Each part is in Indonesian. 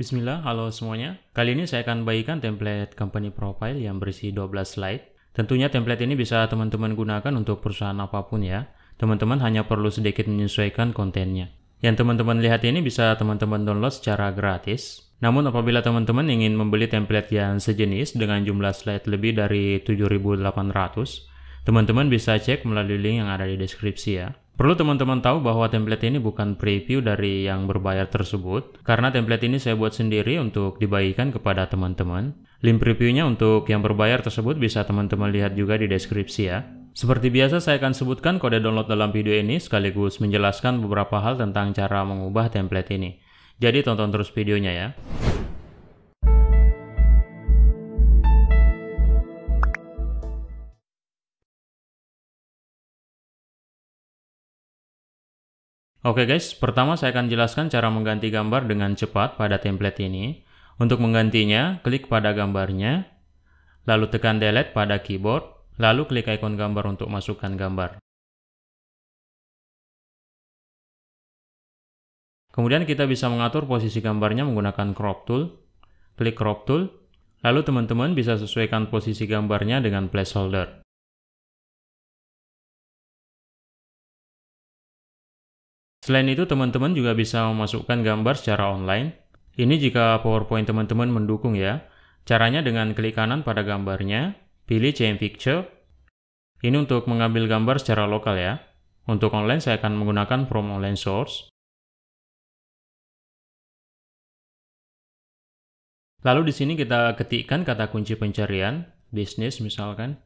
Bismillah, halo semuanya. Kali ini saya akan bagikan template company profile yang berisi 12 slide. Tentunya template ini bisa teman-teman gunakan untuk perusahaan apapun ya. Teman-teman hanya perlu sedikit menyesuaikan kontennya. Yang teman-teman lihat ini bisa teman-teman download secara gratis. Namun apabila teman-teman ingin membeli template yang sejenis dengan jumlah slide lebih dari 7800, teman-teman bisa cek melalui link yang ada di deskripsi ya. Perlu teman-teman tahu bahwa template ini bukan preview dari yang berbayar tersebut, karena template ini saya buat sendiri untuk dibagikan kepada teman-teman. Link previewnya untuk yang berbayar tersebut bisa teman-teman lihat juga di deskripsi ya. Seperti biasa saya akan sebutkan kode download dalam video ini sekaligus menjelaskan beberapa hal tentang cara mengubah template ini. Jadi tonton terus videonya ya. Oke guys, pertama saya akan jelaskan cara mengganti gambar dengan cepat pada template ini. Untuk menggantinya, klik pada gambarnya, lalu tekan delete pada keyboard, lalu klik ikon gambar untuk masukkan gambar. Kemudian kita bisa mengatur posisi gambarnya menggunakan crop tool. Klik crop tool, lalu teman-teman bisa sesuaikan posisi gambarnya dengan placeholder. Selain itu, teman-teman juga bisa memasukkan gambar secara online. Ini jika PowerPoint teman-teman mendukung ya. Caranya dengan klik kanan pada gambarnya, pilih Change Picture. Ini untuk mengambil gambar secara lokal ya. Untuk online, saya akan menggunakan From Online Source. Lalu di sini kita ketikkan kata kunci pencarian, bisnis misalkan.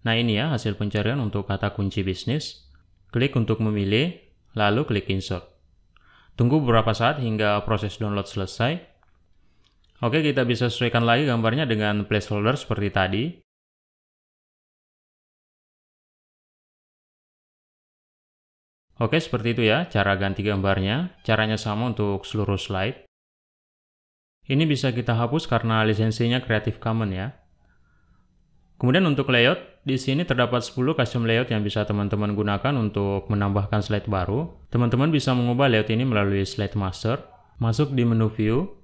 Nah ini ya hasil pencarian untuk kata kunci bisnis. Klik untuk memilih, lalu klik insert. Tunggu beberapa saat hingga proses download selesai. Oke, kita bisa sesuaikan lagi gambarnya dengan placeholder seperti tadi. Oke, seperti itu ya cara ganti gambarnya. Caranya sama untuk seluruh slide. Ini bisa kita hapus karena lisensinya Creative Commons ya. Kemudian untuk layout, di sini terdapat 10 custom layout yang bisa teman-teman gunakan untuk menambahkan slide baru. Teman-teman bisa mengubah layout ini melalui slide master. Masuk di menu view,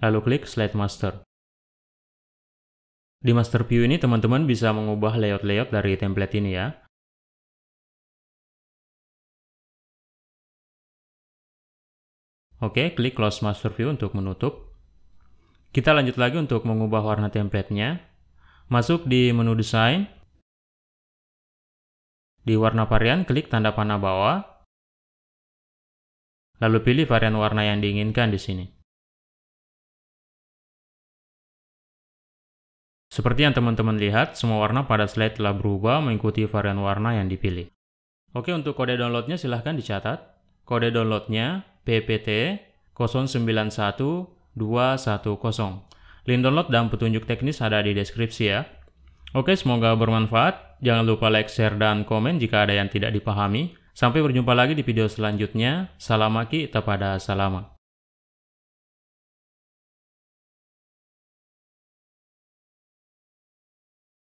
lalu klik slide master. Di master view ini teman-teman bisa mengubah layout-layout dari template ini ya. Oke, klik close master view untuk menutup. Kita lanjut lagi untuk mengubah warna templatenya. Masuk di menu desain. Di warna varian, klik tanda panah bawah. Lalu pilih varian warna yang diinginkan di sini. Seperti yang teman-teman lihat, semua warna pada slide telah berubah mengikuti varian warna yang dipilih. Oke, untuk kode downloadnya silahkan dicatat. Kode downloadnya PPT 091210. Link download dan petunjuk teknis ada di deskripsi ya. Oke, semoga bermanfaat. Jangan lupa like, share, dan komen jika ada yang tidak dipahami. Sampai berjumpa lagi di video selanjutnya. Salam aki, tepada salama.